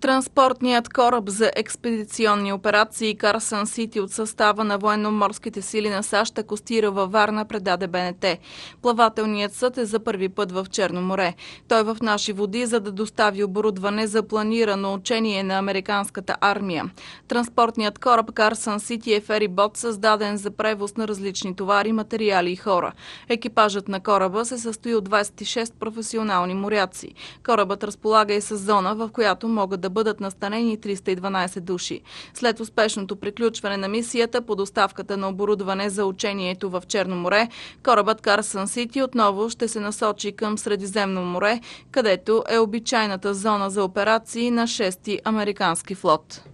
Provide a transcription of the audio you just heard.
Транспортният кораб за експедиционни операции Карсън Сити от състава на военноморските сили на САЩ костира във Варна предаде БНТ. Плавателният съд е за първи път в Черно море. Той е в наши води, за да достави оборудване за планирано учение на американската армия. Транспортният кораб Карсън Сити е ферибот, създаден за превоз на различни товари, материали и хора. Екипажът на кораба се състои от 26 професионални моряци. Корабът разполага и с зона, в която могат да да бъдат настанени 312 души. След успешното приключване на мисията по доставката на оборудване за учението в Черно море, корабът Карсън Сити отново ще се насочи към Средиземно море, където е обичайната зона за операции на 6-ти американски флот.